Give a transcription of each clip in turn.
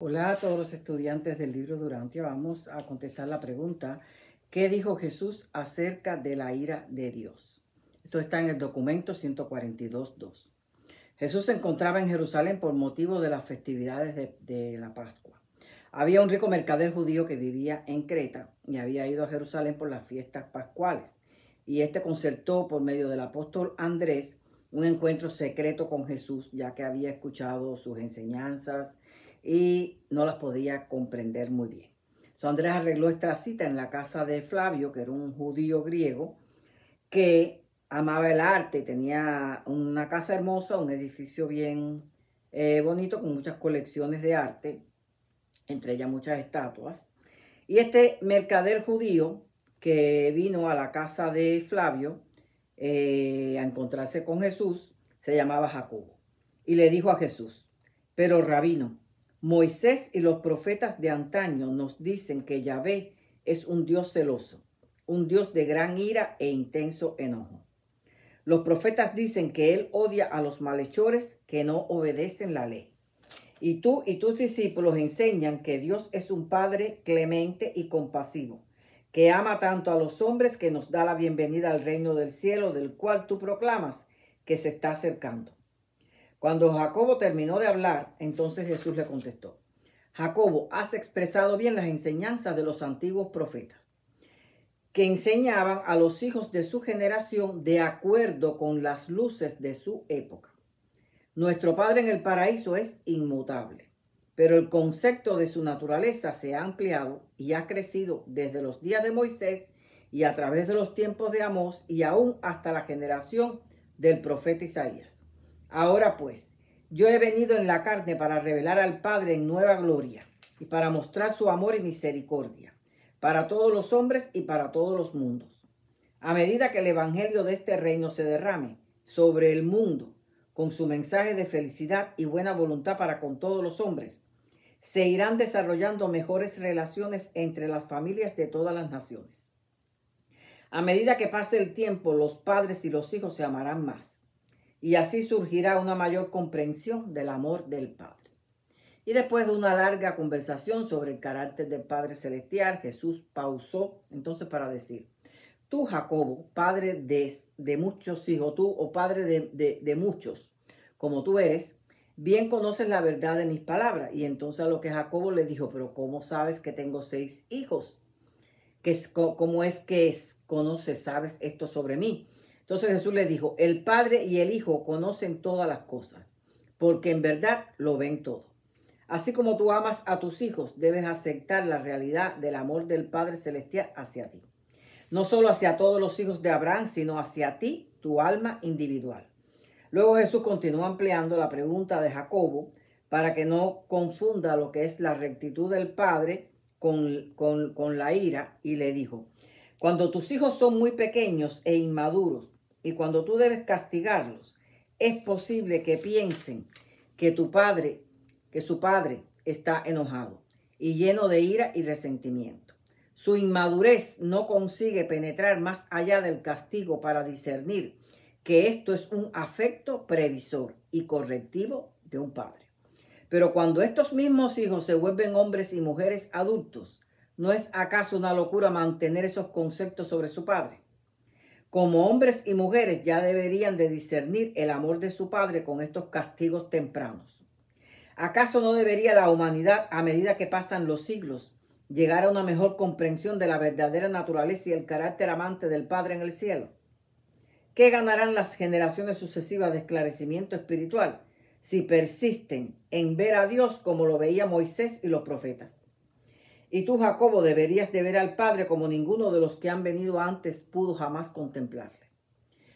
Hola a todos los estudiantes del libro Durante Vamos a contestar la pregunta, ¿qué dijo Jesús acerca de la ira de Dios? Esto está en el documento 142.2. Jesús se encontraba en Jerusalén por motivo de las festividades de, de, la Pascua. Había un rico mercader judío que vivía en Creta y había ido a Jerusalén por las fiestas pascuales. Y este concertó por medio del apóstol Andrés un encuentro secreto con Jesús, ya que había escuchado sus enseñanzas y no las podía comprender muy bien. So, Andrés arregló esta cita en la casa de Flavio, que era un judío griego, que amaba el arte, tenía una casa hermosa, un edificio bien eh, bonito, con muchas colecciones de arte, entre ellas muchas estatuas. Y este mercader judío que vino a la casa de Flavio eh, a encontrarse con Jesús, se llamaba Jacobo. Y le dijo a Jesús, pero rabino, Moisés y los profetas de antaño nos dicen que Yahvé es un Dios celoso, un Dios de gran ira e intenso enojo. Los profetas dicen que Él odia a los malhechores que no obedecen la ley. Y tú y tus discípulos enseñan que Dios es un Padre clemente y compasivo, que ama tanto a los hombres que nos da la bienvenida al reino del cielo del cual tú proclamas que se está acercando. Cuando Jacobo terminó de hablar, entonces Jesús le contestó, Jacobo, has expresado bien las enseñanzas de los antiguos profetas, que enseñaban a los hijos de su generación de acuerdo con las luces de su época. Nuestro Padre en el paraíso es inmutable, pero el concepto de su naturaleza se ha ampliado y ha crecido desde los días de Moisés y a través de los tiempos de Amós y aún hasta la generación del profeta Isaías. Ahora pues, yo he venido en la carne para revelar al Padre en nueva gloria y para mostrar su amor y misericordia para todos los hombres y para todos los mundos. A medida que el Evangelio de este reino se derrame sobre el mundo con su mensaje de felicidad y buena voluntad para con todos los hombres, se irán desarrollando mejores relaciones entre las familias de todas las naciones. A medida que pase el tiempo, los padres y los hijos se amarán más y así surgirá una mayor comprensión del amor del Padre. Y después de una larga conversación sobre el carácter del Padre Celestial, Jesús pausó entonces para decir, tú Jacobo, padre de, de muchos hijos, tú o padre de, muchos, como tú eres, bien conoces la verdad de mis palabras. Y entonces a lo que Jacobo le dijo, pero ¿cómo sabes que tengo seis hijos? ¿Cómo es que conoces, sabes esto sobre mí? Entonces Jesús le dijo, el Padre y el Hijo conocen todas las cosas, porque en verdad lo ven todo. Así como tú amas a tus hijos, debes aceptar la realidad del amor del Padre Celestial hacia ti. No solo hacia todos los hijos de Abraham, sino hacia ti, tu alma individual. Luego Jesús continúa ampliando la pregunta de Jacobo para que no confunda lo que es la rectitud del Padre con, con la ira y le dijo, cuando tus hijos son muy pequeños e inmaduros, y cuando tú debes castigarlos, es posible que piensen que tu padre, que su padre está enojado y lleno de ira y resentimiento. Su inmadurez no consigue penetrar más allá del castigo para discernir que esto es un afecto previsor y correctivo de un padre. Pero cuando estos mismos hijos se vuelven hombres y mujeres adultos, ¿no es acaso una locura mantener esos conceptos sobre su padre? Como hombres y mujeres ya deberían de discernir el amor de su Padre con estos castigos tempranos. ¿Acaso no debería la humanidad, a medida que pasan los siglos, llegar a una mejor comprensión de la verdadera naturaleza y el carácter amante del Padre en el cielo? ¿Qué ganarán las generaciones sucesivas de esclarecimiento espiritual si persisten en ver a Dios como lo veía Moisés y los profetas? Y tú, Jacobo, deberías de ver al Padre como ninguno de los que han venido antes pudo jamás contemplarle.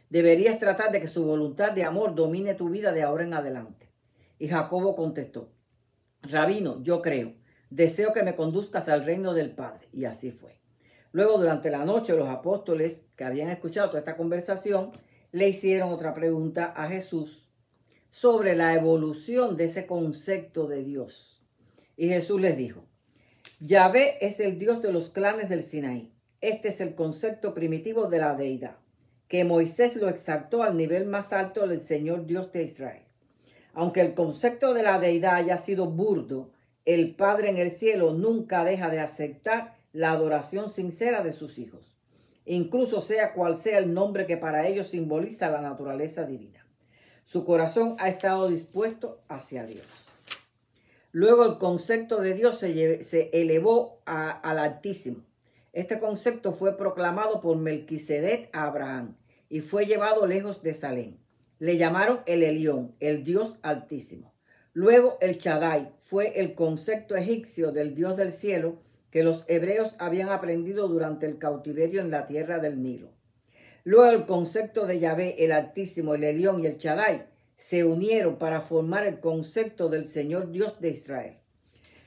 Deberías tratar de que su voluntad de amor domine tu vida de ahora en adelante. Y Jacobo contestó, Rabino, yo creo, deseo que me conduzcas al reino del Padre. Y así fue. Luego, durante la noche, los apóstoles que habían escuchado toda esta conversación le hicieron otra pregunta a Jesús sobre la evolución de ese concepto de Dios. Y Jesús les dijo, Yahvé es el Dios de los clanes del Sinaí. Este es el concepto primitivo de la deidad, que Moisés lo exactó al nivel más alto del Señor Dios de Israel. Aunque el concepto de la deidad haya sido burdo, el Padre en el cielo nunca deja de aceptar la adoración sincera de sus hijos, incluso sea cual sea el nombre que para ellos simboliza la naturaleza divina. Su corazón ha estado dispuesto hacia Dios. Luego el concepto de Dios se, elevó al Altísimo. Este concepto fue proclamado por Melquisedec a Abraham y fue llevado lejos de Salem. Le llamaron el Elión, el Dios Altísimo. Luego el Chadai fue el concepto egipcio del Dios del cielo que los hebreos habían aprendido durante el cautiverio en la tierra del Nilo. Luego el concepto de Yahvé, el Altísimo, el Elión y el Chadai se unieron para formar el concepto del Señor Dios de Israel.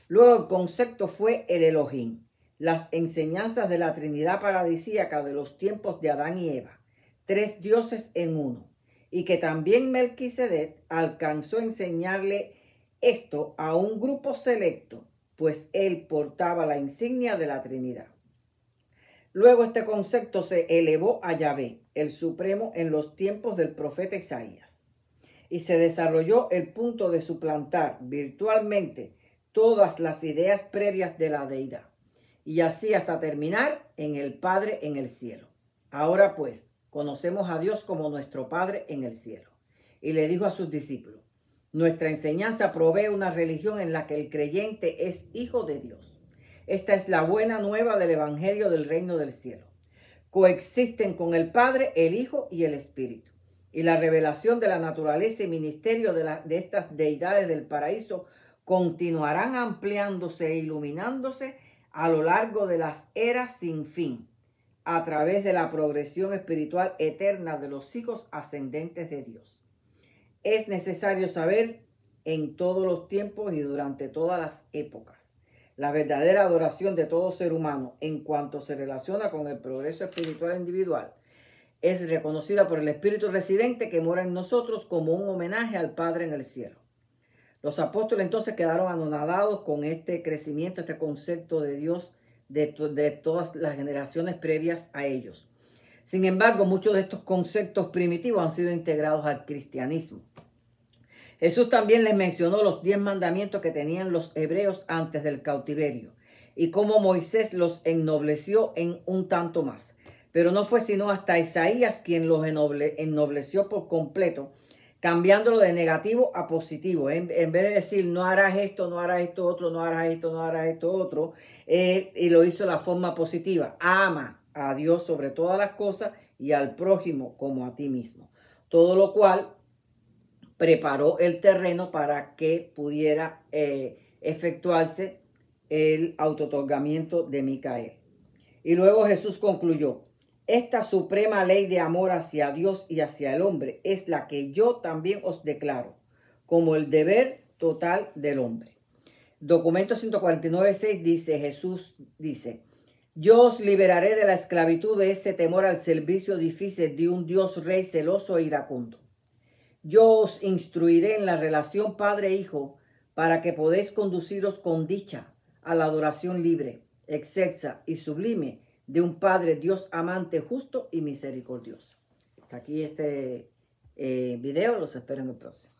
Luego el concepto fue el Elohim, las enseñanzas de la Trinidad paradisíaca de los tiempos de Adán y Eva, tres dioses en uno, y que también Melquisedec alcanzó a enseñarle esto a un grupo selecto, pues él portaba la insignia de la Trinidad. Luego este concepto se elevó a Yahvé, el Supremo, en los tiempos del profeta Isaías y se desarrolló el punto de suplantar virtualmente todas las ideas previas de la deidad y así hasta terminar en el Padre en el cielo. Ahora pues, conocemos a Dios como nuestro Padre en el cielo. Y le dijo a sus discípulos, nuestra enseñanza provee una religión en la que el creyente es hijo de Dios. Esta es la buena nueva del Evangelio del Reino del Cielo. Coexisten con el Padre, el Hijo y el Espíritu y la revelación de la naturaleza y ministerio de, estas deidades del paraíso continuarán ampliándose e iluminándose a lo largo de las eras sin fin, a través de la progresión espiritual eterna de los hijos ascendentes de Dios. Es necesario saber en todos los tiempos y durante todas las épocas la verdadera adoración de todo ser humano en cuanto se relaciona con el progreso espiritual individual es reconocida por el Espíritu residente que mora en nosotros como un homenaje al Padre en el cielo. Los apóstoles entonces quedaron anonadados con este crecimiento, este concepto de Dios de, de todas las generaciones previas a ellos. Sin embargo, muchos de estos conceptos primitivos han sido integrados al cristianismo. Jesús también les mencionó los diez mandamientos que tenían los hebreos antes del cautiverio y cómo Moisés los ennobleció en un tanto más pero no fue sino hasta Isaías quien los ennobleció por completo, cambiándolo de negativo a positivo. En, vez de decir no harás esto, no harás esto otro, no harás esto, no harás esto otro, y lo hizo la forma positiva. Ama a Dios sobre todas las cosas y al prójimo como a ti mismo. Todo lo cual preparó el terreno para que pudiera eh, efectuarse el autotorgamiento de Micael. Y luego Jesús concluyó, esta suprema ley de amor hacia Dios y hacia el hombre es la que yo también os declaro como el deber total del hombre. Documento 149.6 dice, Jesús dice, yo os liberaré de la esclavitud de ese temor al servicio difícil de un Dios rey celoso e iracundo. Yo os instruiré en la relación padre-hijo e para que podáis conduciros con dicha a la adoración libre, excelsa y sublime de un Padre Dios amante, justo y misericordioso. Hasta aquí este eh, video, los espero en el próximo.